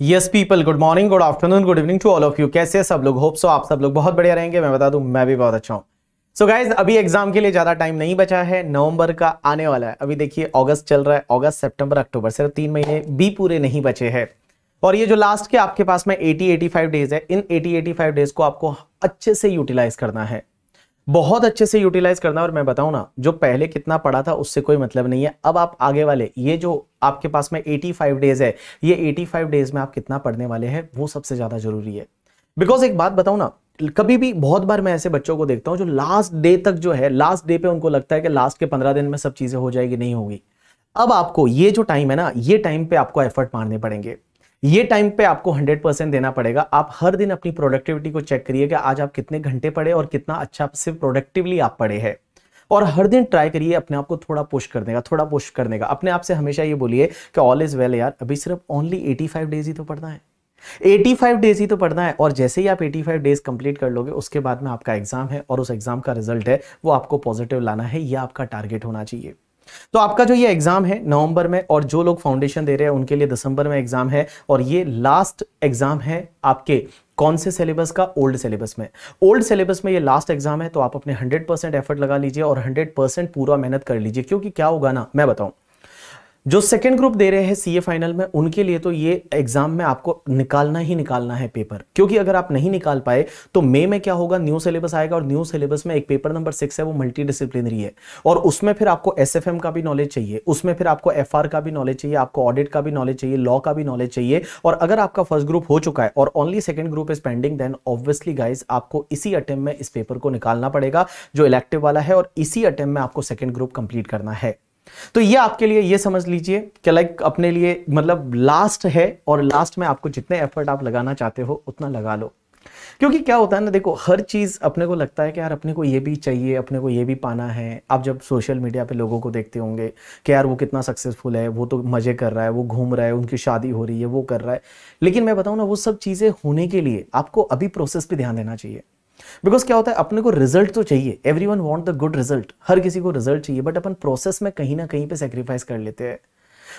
yes people good morning good afternoon good evening to all of you कैसे सब लोग hope so आप सब लोग बहुत बढ़िया रहेंगे मैं बता दूं मैं भी बहुत अच्छा हूँ सो so गाइज अभी एग्जाम के लिए ज़्यादा टाइम नहीं बचा है नवंबर का आने वाला है अभी देखिए अगस्त चल रहा है अगस्त सितंबर अक्टूबर सिर्फ तीन महीने भी पूरे नहीं बचे हैं और ये जो लास्ट के आपके पास में 80 85 डेज है इन 80 85 डेज को आपको अच्छे से यूटिलाइज करना है बहुत अच्छे से यूटिलाइज करना और मैं बताऊं ना जो पहले कितना पड़ा था उससे कोई मतलब नहीं है अब आप आगे वाले ये जो आपके पास में 85 डेज है ये 85 डेज में आप कितना पढ़ने वाले हैं वो सबसे ज्यादा जरूरी है बिकॉज एक बात बताऊं ना कभी भी बहुत बार मैं ऐसे बच्चों को देखता हूँ जो लास्ट डे तक जो है लास्ट डे पे उनको लगता है कि लास्ट के पंद्रह दिन में सब चीजें हो जाएगी नहीं होगी अब आपको ये जो टाइम है ना ये टाइम पे आपको एफर्ट मारने पड़ेंगे ये टाइम पे आपको 100% देना पड़ेगा आप हर दिन अपनी प्रोडक्टिविटी को चेक करिए कि आज आप कितने घंटे पढ़े और कितना अच्छा सिर्फ प्रोडक्टिवली आप पढ़े हैं और हर दिन ट्राई करिए अपने आप को थोड़ा पुश करने का थोड़ा पुश करने का अपने आप से हमेशा ये बोलिए कि ऑल इज़ वेल यार अभी सिर्फ ओनली 85 डेज ही तो पढ़ना है 85 डेज ही तो पढ़ना है और जैसे ही आप 85 डेज कंप्लीट कर लोगे उसके बाद में आपका एग्जाम है और उस एग्जाम का रिजल्ट है वो आपको पॉजिटिव लाना है यह आपका टारगेट होना चाहिए तो आपका जो ये एग्जाम है नवंबर में और जो लोग फाउंडेशन दे रहे हैं उनके लिए दिसंबर में एग्जाम है और ये लास्ट एग्जाम है आपके कौन से सिलेबस का ओल्ड सिलेबस में ओल्ड सिलेबस में ये लास्ट एग्जाम है तो आप अपने 100 परसेंट एफर्ट लगा लीजिए और 100 परसेंट पूरा मेहनत कर लीजिए क्योंकि क्या होगा ना मैं बताऊं जो सेकेंड ग्रुप दे रहे हैं सीए फाइनल में उनके लिए तो ये एग्जाम में आपको निकालना ही निकालना है पेपर क्योंकि अगर आप नहीं निकाल पाए तो मे में क्या होगा न्यू सिलेबस आएगा और न्यू सिलेबस में एक पेपर नंबर सिक्स है वो मल्टी डिसिप्लिनरी है और उसमें फिर आपको एस का भी नॉलेज चाहिए उसमें फिर आपको एफ का भी नॉलेज चाहिए आपको ऑडिट का भी नॉलेज चाहिए लॉ का भी नॉलेज चाहिए और अगर आपका फर्स्ट ग्रुप हो चुका है और only second group is pending then obviously guys आपको इसी अटेम्प में इस पेपर को निकालना पड़ेगा जो इलेक्टिव वाला है और इसी अटेम्प में आपको सेकेंड ग्रुप कंप्लीट करना है तो ये आपके लिए ये समझ लीजिए कि लाइक अपने लिए मतलब लास्ट है और लास्ट में आपको जितने एफर्ट आप लगाना चाहते हो उतना लगा लो क्योंकि क्या होता है ना देखो हर चीज़ अपने को लगता है कि यार अपने को ये भी चाहिए अपने को ये भी पाना है आप जब सोशल मीडिया पे लोगों को देखते होंगे कि यार वो कितना सक्सेसफुल है वो तो मज़े कर रहा है वो घूम रहा है उनकी शादी हो रही है वो कर रहा है लेकिन मैं बताऊँ ना वो सब चीज़ें होने के लिए आपको अभी प्रोसेस पर ध्यान देना चाहिए बिकॉज क्या होता है अपने को रिजल्ट तो चाहिए every one want the good result हर किसी को रिजल्ट चाहिए बट अपन प्रोसेस में कहीं ना कहीं पे सेक्रीफाइस कर लेते हैं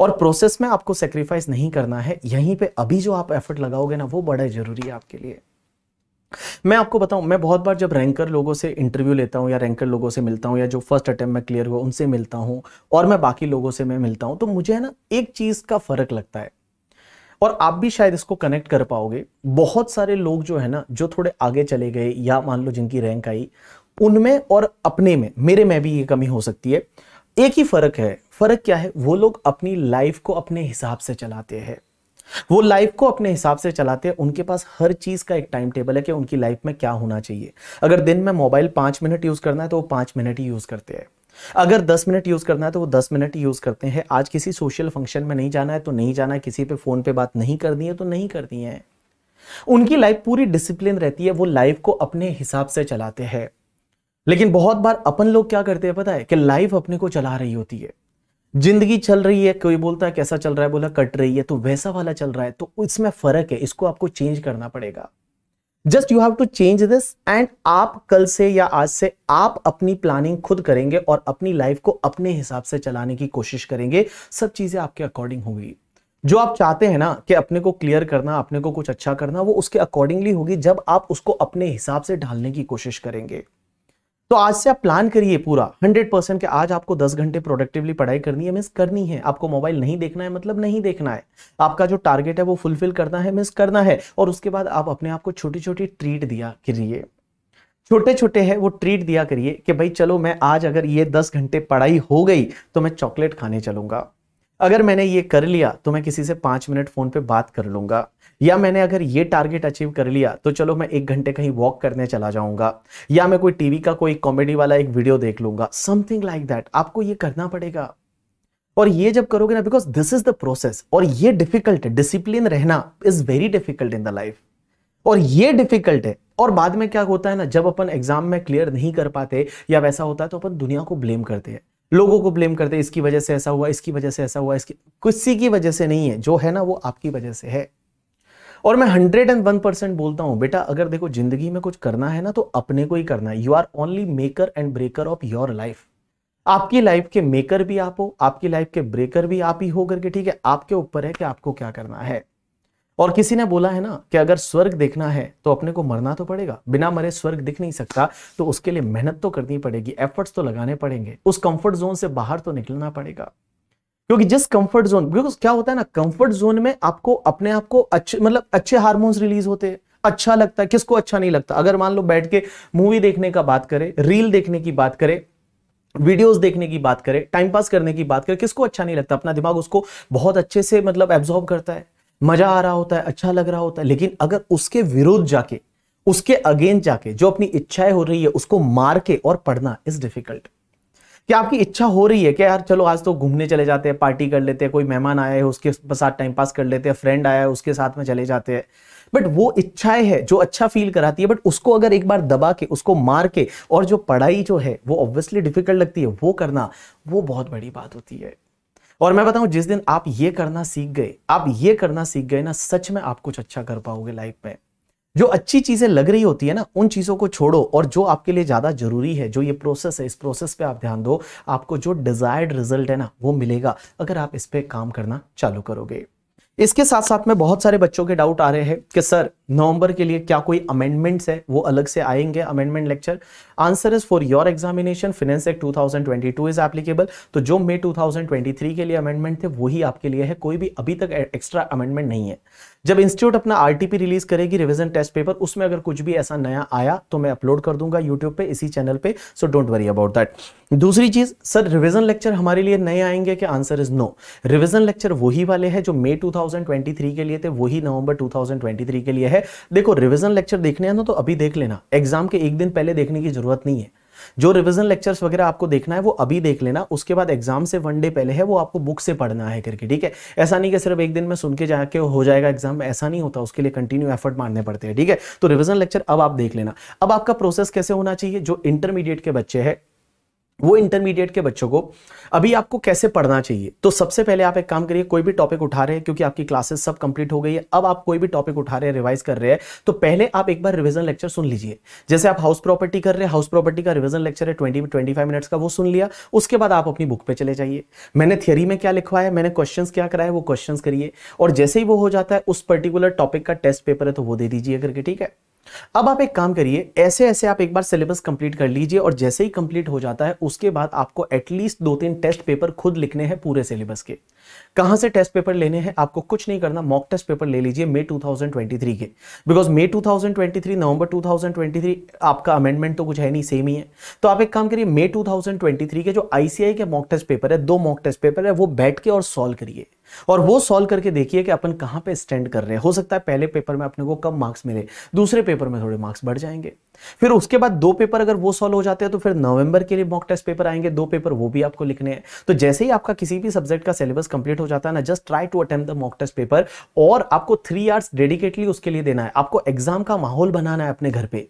और प्रोसेस में आपको सेक्रीफाइस नहीं करना है यहीं पे अभी जो आप एफर्ट लगाओगे ना वो बड़ा जरूरी है आपके लिए मैं आपको बताऊं मैं बहुत बार जब रैंकर लोगों से इंटरव्यू लेता हूं या रैंकर लोगों से मिलता हूं या जो फर्स्ट अटेम्प्ट में क्लियर हुआ उनसे मिलता हूं और मैं बाकी लोगों से मैं मिलता हूं तो मुझे है ना एक चीज़ का फर्क लगता है और आप भी शायद इसको कनेक्ट कर पाओगे बहुत सारे लोग जो है ना जो थोड़े आगे चले गए या मान लो जिनकी रैंक आई उनमें और अपने में मेरे में भी ये कमी हो सकती है एक ही फर्क है फर्क क्या है वो लोग अपनी लाइफ को अपने हिसाब से चलाते हैं वो लाइफ को अपने हिसाब से चलाते हैं उनके पास हर चीज का एक टाइम टेबल है कि उनकी लाइफ में क्या होना चाहिए अगर दिन में मोबाइल पांच मिनट यूज करना है तो वो पांच मिनट ही यूज करते हैं अगर 10 मिनट यूज़ करना है तो वो 10 मिनट यूज़ करते हैं आज किसी सोशल फंक्शन में नहीं जाना है तो नहीं जाना है किसी पे फ़ोन पे बात नहीं करनी है तो नहीं करनी है उनकी लाइफ पूरी डिसिप्लिन रहती है वो लाइफ को अपने हिसाब से चलाते हैं लेकिन बहुत बार अपन लोग क्या करते हैं पता है कि लाइफ अपने को चला रही होती है जिंदगी चल रही है कोई बोलता है कैसा चल रहा है बोला कट रही है तो वैसा वाला चल रहा है तो इसमें फर्क है इसको आपको चेंज करना पड़ेगा just you have to change this and आप कल से या आज से आप अपनी प्लानिंग खुद करेंगे और अपनी लाइफ को अपने हिसाब से चलाने की कोशिश करेंगे सब चीजें आपके अकॉर्डिंग होगी जो आप चाहते हैं ना कि अपने को क्लियर करना अपने को कुछ अच्छा करना वो उसके अकॉर्डिंगली होगी जब आप उसको अपने हिसाब से ढालने की कोशिश करेंगे तो आज से आप प्लान करिए पूरा 100 परसेंट के आज आपको 10 घंटे प्रोडक्टिवली पढ़ाई करनी है मिस करनी है आपको मोबाइल नहीं देखना है मतलब नहीं देखना है आपका जो टारगेट है वो फुलफिल करना है मिस करना है और उसके बाद आप अपने आप को छोटी छोटी ट्रीट दिया करिए छोटे छोटे है वो ट्रीट दिया करिए कि भाई चलो मैं आज अगर ये दस घंटे पढ़ाई हो गई तो मैं चॉकलेट खाने चलूंगा अगर मैंने ये कर लिया तो मैं किसी से पांच मिनट फ़ोन पे बात कर लूंगा या मैंने अगर ये टारगेट अचीव कर लिया तो चलो मैं एक घंटे कहीं वॉक करने चला जाऊंगा या मैं कोई टीवी का कोई कॉमेडी वाला एक वीडियो देख लूंगा समथिंग लाइक दैट आपको ये करना पड़ेगा और ये जब करोगे ना because this is the process और ये डिफिकल्ट डिसिप्लिन रहना is very difficult in the life और ये डिफिकल्ट है और बाद में क्या होता है ना जब अपन एग्जाम में क्लियर नहीं कर पाते या वैसा होता है तो अपन दुनिया को ब्लेम करते हैं लोगों को ब्लेम करते इसकी वजह से ऐसा हुआ इसकी वजह से ऐसा हुआ इसकी किसी की वजह से नहीं है जो है ना वो आपकी वजह से है और मैं हंड्रेड एंड वन परसेंट बोलता हूं बेटा अगर देखो जिंदगी में कुछ करना है ना तो अपने को ही करना है you are only maker and breaker of your life आपकी लाइफ के मेकर भी आप हो आपकी लाइफ के ब्रेकर भी आप ही हो करके ठीक है आपके ऊपर है कि आपको क्या करना है और किसी ने बोला है ना कि अगर स्वर्ग देखना है तो अपने को मरना तो पड़ेगा बिना मरे स्वर्ग दिख नहीं सकता तो उसके लिए मेहनत तो करनी पड़ेगी एफर्ट्स तो लगाने पड़ेंगे उस कंफर्ट जोन से बाहर तो निकलना पड़ेगा क्योंकि जिस कंफर्ट जोन बिकॉज क्या होता है ना कंफर्ट जोन में आपको अपने आप को अच्छे मतलब अच्छे हार्मोन्स रिलीज होते हैं अच्छा लगता है किसको अच्छा नहीं लगता अगर मान लो बैठ के मूवी देखने का बात करें रील देखने की बात करें वीडियोस देखने की बात करें टाइम पास करने की बात करें किसको अच्छा नहीं लगता अपना दिमाग उसको बहुत अच्छे से मतलब एब्जॉर्ब करता है मजा आ रहा होता है अच्छा लग रहा होता है लेकिन अगर उसके विरोध जाके उसके अगेंस्ट जाके जो अपनी इच्छाएं हो रही है उसको मार के और पढ़ना इज डिफिकल्ट क्या आपकी इच्छा हो रही है कि यार चलो आज तो घूमने चले जाते हैं पार्टी कर लेते हैं कोई मेहमान आया है उसके साथ टाइम पास कर लेते हैं फ्रेंड आया है उसके साथ में चले जाते हैं बट वो इच्छाएं है जो अच्छा फील कराती है बट उसको अगर एक बार दबा के उसको मार के और जो पढ़ाई जो है वो ऑब्वियसली डिफिकल्ट लगती है वो करना वो बहुत बड़ी बात होती है और मैं बताऊं जिस दिन आप ये करना सीख गए आप ये करना सीख गए ना सच में आप कुछ अच्छा कर पाओगे लाइफ में जो अच्छी चीजें लग रही होती है ना उन चीजों को छोड़ो और जो आपके लिए ज्यादा जरूरी है जो ये प्रोसेस है इस प्रोसेस पे आप ध्यान दो आपको जो डिजायर्ड रिजल्ट है ना वो मिलेगा अगर आप इस पर काम करना चालू करोगे इसके साथ साथ में बहुत सारे बच्चों के डाउट आ रहे हैं कि सर नवंबर के लिए क्या कोई अमेंडमेंट्स है वो अलग से आएंगे amendment lecture answer is for your examination finance act 2022 is applicable तो जो मे 2023 के लिए अमेंडमेंट थे वही आपके लिए है कोई भी अभी तक एक्स्ट्रा अमेंडमेंट नहीं है जब इंस्टीट्यूट अपना आरटीपी रिलीज करेगी रिविजन टेस्ट पेपर उसमें अगर कुछ भी ऐसा नया आया तो मैं अपलोड कर दूंगा यूट्यूब पे इसी चैनल पे so don't worry about that दूसरी चीज सर रिविजन लेक्चर हमारे लिए नए आएंगे कि answer is no revision lecture वही वाले हैं जो मे 2023 के लिए थे वही नवंबर 2023 के लिए है है देखो रिविजन लेक्चर देखने आना तो अभी देख लेना एग्जाम के एक दिन पहले देखने की जरूरत नहीं है जो रिविजन लेक्चर्स वगैरह आपको देखना है वो अभी देख लेना उसके बाद एग्जाम से वन डे पहले है वो आपको बुक से पढ़ना है करके ठीक है ऐसा नहीं कि सिर्फ एक दिन में सुन के जाके हो जाएगा एग्जाम ऐसा नहीं होता उसके लिए कंटिन्यू एफर्ट मारने पड़ते हैं ठीक है तो रिविजन लेक्चर अब आप देख लेना अब आपका प्रोसेस कैसे होना चाहिए जो इंटरमीडिएट के बच्चे हैं वो इंटरमीडिएट के बच्चों को अभी आपको कैसे पढ़ना चाहिए तो सबसे पहले आप एक काम करिए कोई भी टॉपिक उठा रहे हैं क्योंकि आपकी क्लासेस सब कंप्लीट हो गई है अब आप कोई भी टॉपिक उठा रहे हैं रिवाइज कर रहे हैं तो पहले आप एक बार रिवीजन लेक्चर सुन लीजिए जैसे आप हाउस प्रॉपर्टी कर रहे हैं हाउस प्रॉपर्टी का रिविजन लेक्चर है ट्वेंटी ट्वेंटी फाइव मिनट्स का वो सुन लिया उसके बाद आप अपनी बुक पर चले जाइए मैंने थियरी में क्या लिखवा है मैंने क्वेश्चन क्या कराया वो क्वेश्चन करिए और जैसे ही वो हो जाता है उस पर्टिकुलर टॉपिक का टेस्ट पेपर है तो वो दे दीजिए करके ठीक है अब आप एक काम करिए ऐसे ऐसे आप एक बार सिलेबस कंप्लीट कर लीजिए और जैसे ही कंप्लीट हो जाता है उसके बाद आपको एटलीस्ट दो तीन टेस्ट पेपर खुद लिखने हैं पूरे सिलेबस के कहां से टेस्ट पेपर लेने हैं आपको कुछ नहीं करना मॉक टेस्ट पेपर ले लीजिए मे 2023 के बिकॉज मे 2023 नवंबर 2023 आपका अमेंडमेंट तो कुछ है नहीं सेम ही है तो आप एक काम करिए मे 2023 के जो आईसीआई के मॉक टेस्ट पेपर है दो मॉक टेस्ट पेपर है वो बैठ के और सॉल्व करिए और वो सॉल्व करके देखिए कि अपन कहां पे स्टैंड कर रहे हैं हो सकता है पहले पेपर में अपने को कम मार्क्स मिले दूसरे पेपर में थोड़े मार्क्स बढ़ जाएंगे फिर उसके बाद दो पेपर अगर वो सॉल्व हो जाते हैं तो फिर नवंबर के लिए मॉक टेस्ट पेपर आएंगे दो पेपर वो भी आपको लिखने हैं तो जैसे ही आपका किसी भी सब्जेक्ट का सिलेबस कंप्लीट हो जाता है ना just try to attempt the mock test paper और आपको थ्री आवर्स डेडिकेटली उसके लिए देना है आपको एग्जाम का माहौल बनाना है अपने घर पे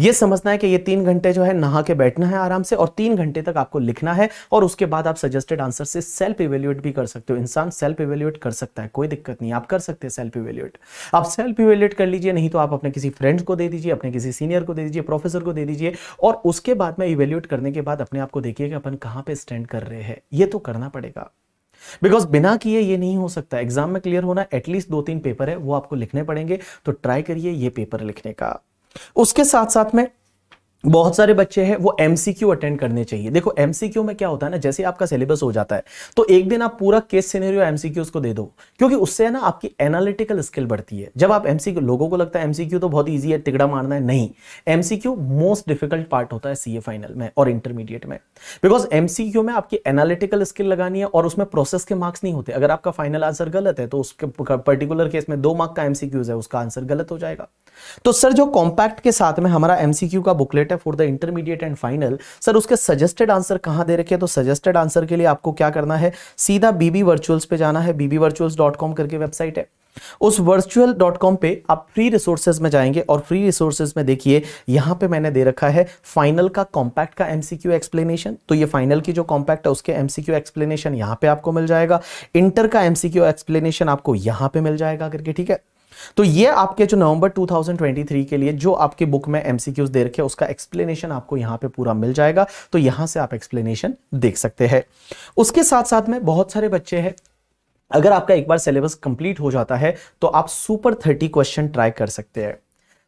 ये समझना है कि ये तीन घंटे जो है नहा के बैठना है आराम से और तीन घंटे तक आपको लिखना है और उसके बाद आप सजेस्टेड आंसर से सेल्फ इवेल्युएट भी कर सकते हो इंसान सेल्फ इवेल्युएट कर सकता है कोई दिक्कत नहीं आप कर सकते हैं सेल्फ इवेल्युएट आप सेल्फ इवेल्युएट कर लीजिए नहीं तो आप अपने किसी फ्रेंड को दे दीजिए अपने किसी सीनियर को दे दीजिए प्रोफेसर को दे दीजिए और उसके बाद में इवेल्युएट करने के बाद अपने आप को देखिए कि अपन कहां पर स्टैंड कर रहे हैं ये तो करना पड़ेगा बिकॉज बिना किए ये नहीं हो सकता एग्जाम में क्लियर होना एटलीस्ट दो तीन पेपर है वो आपको लिखने पड़ेंगे तो ट्राई करिए ये पेपर लिखने का उसके साथ साथ में बहुत सारे बच्चे हैं वो एमसीक्यू अटेंड करने चाहिए देखो एमसीक्यू में क्या होता है ना जैसे आपका सिलेबस हो जाता है तो एक दिन आप पूरा केस सिनेरियो एमसीक्यूज को दे दो क्योंकि उससे ना आपकी एनालिटिकल स्किल बढ़ती है जब आप एमसीक्यू लोगों को लगता है एमसीक्यू तो बहुत ईजी है तिगड़ा मारना है नहीं एमसीक्यू मोस्ट डिफिकल्ट पार्ट होता है ए फाइनल में और इंटरमीडिएट में बिकॉज एमसीक्यू में आपकी एनालिटिकल स्किल लगानी है और उसमें प्रोसेस के मार्क्स नहीं होते अगर आपका फाइनल आंसर गलत है तो उसके पर्टिकुलर केस में दो मार्क का एमसीक्यूज है उसका आंसर गलत हो जाएगा तो सर जो कॉम्पैक्ट के साथ में हमारा एमसीक्यू का बुकलेट है for the intermediate and final sir उसके सजेस्टेड आंसर कहाँ दे रखे हैं तो सजेस्टेड आंसर के लिए आपको क्या करना है सीधा बीबी वर्चुअल्स पे जाना है बीबी वर्चुअल्स डॉट कॉम करके वेबसाइट है उस वर्चुअल डॉट कॉम पर आप फ्री रिसोर्सेज में जाएंगे और फ्री रिसोर्सेज में देखिए यहां पे मैंने दे रखा है फाइनल का कॉम्पैक्ट का एमसीक्यू एक्सप्लेनेशन तो ये फाइनल की जो कॉम्पैक्ट है उसके एमसीक्यू एक्सप्लेनेशन यहां पे आपको मिल जाएगा इंटर का एमसीक्यू एक्सप्लेनेशन आपको यहां पे मिल जाएगा करके ठीक है तो ये आपके जो नवंबर 2023 के लिए जो आपके बुक में एमसीक्यूज दे रखे उसका एक्सप्लेनेशन आपको यहां पे पूरा मिल जाएगा तो यहां से आप एक्सप्लेनेशन देख सकते हैं उसके साथ साथ में बहुत सारे बच्चे हैं अगर आपका एक बार सिलेबस कंप्लीट हो जाता है तो आप सुपर थर्टी क्वेश्चन ट्राई कर सकते हैं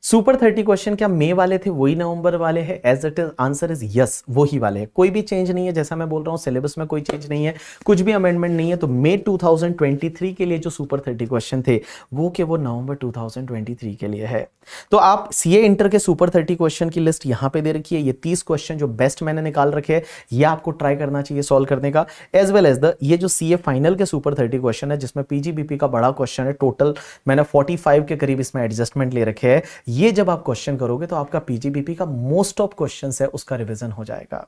सुपर थर्टी क्वेश्चन क्या मे वाले थे वही नवंबर वाले हैं as it is answer is yes वही वाले हैं कोई भी चेंज नहीं है जैसा मैं बोल रहा हूँ सिलेबस में कोई चेंज नहीं है कुछ भी अमेंडमेंट नहीं है तो मे 2023 के लिए जो सुपर थर्टी क्वेश्चन थे वो के वो नवंबर 2023 के लिए है तो आप सी ए इंटर के सुपर थर्टी क्वेश्चन की लिस्ट यहाँ पे दे रखी है ये तीस क्वेश्चन जो बेस्ट मैंने निकाल रखे हैं ये आपको ट्राई करना चाहिए सॉल्व करने का एज वेल एज द ये जो सी ए फाइनल के सुपर थर्टी क्वेश्चन है जिसमें पीजीबीपी का बड़ा क्वेश्चन है टोटल मैंने फोर्टी फाइव के करीब इसमें एडजस्टमेंट ले रखे है ये जब आप क्वेश्चन करोगे तो आपका पीजीबीपी का मोस्ट ऑफ क्वेश्चन है उसका रिविजन हो जाएगा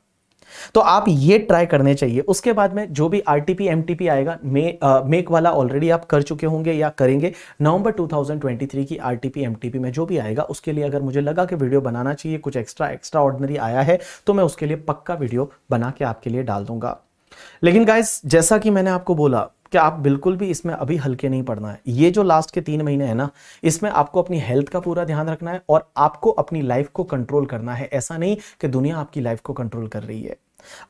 तो आप ये ट्राई करने चाहिए उसके बाद में जो भी आरटीपी एमटीपी आएगा मे, आ, मेक वाला ऑलरेडी आप कर चुके होंगे या करेंगे नवंबर 2023 की आरटीपी एमटीपी में जो भी आएगा उसके लिए अगर मुझे लगा कि वीडियो बनाना चाहिए कुछ एक्स्ट्रा एक्स्ट्रा ऑर्डनरी आया है तो मैं उसके लिए पक्का वीडियो बना के आपके लिए डाल दूंगा लेकिन गाइज जैसा कि मैंने आपको बोला कि आप बिल्कुल भी इसमें अभी हल्के नहीं पड़ना है ये जो लास्ट के तीन महीने हैं ना इसमें आपको अपनी हेल्थ का पूरा ध्यान रखना है और आपको अपनी लाइफ को कंट्रोल करना है ऐसा नहीं कि दुनिया आपकी लाइफ को कंट्रोल कर रही है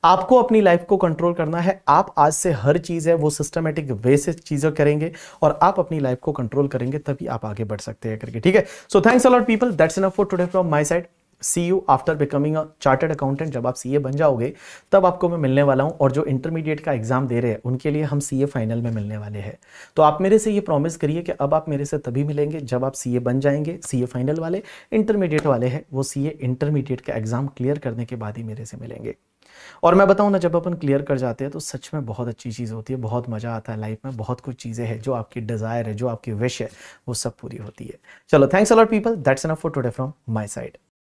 आपको अपनी लाइफ को कंट्रोल करना है आप आज से हर चीज़ है वो सिस्टमेटिक वे से चीज़ें करेंगे और आप अपनी लाइफ को कंट्रोल करेंगे तभी आप आगे बढ़ सकते हैं करके ठीक है so thanks a lot people that's enough for today from my side see you after becoming a chartered accountant जब आप सी ए बन जाओगे तब आपको मैं मिलने वाला हूँ और जो इंटरमीडिएट का एग्जाम दे रहे हैं उनके लिए हम सी ए फाइनल में मिलने वाले हैं तो आप मेरे से ये प्रॉमिस करिए कि अब आप मेरे से तभी मिलेंगे जब आप सी ए बन जाएंगे सी ए फाइनल वाले इंटरमीडिएट वाले हैं वो सी ए इंटरमीडिएट का एग्जाम क्लियर करने के बाद ही मेरे से मिलेंगे और मैं बताऊँ ना जब अपन क्लियर कर जाते हैं तो सच में बहुत अच्छी चीज़ होती है बहुत मज़ा आता है लाइफ में बहुत कुछ चीज़ें हैं जो आपकी डिज़ायर है जो आपकी विश है वो सब पूरी होती है चलो thanks a lot people that's enough for today from my side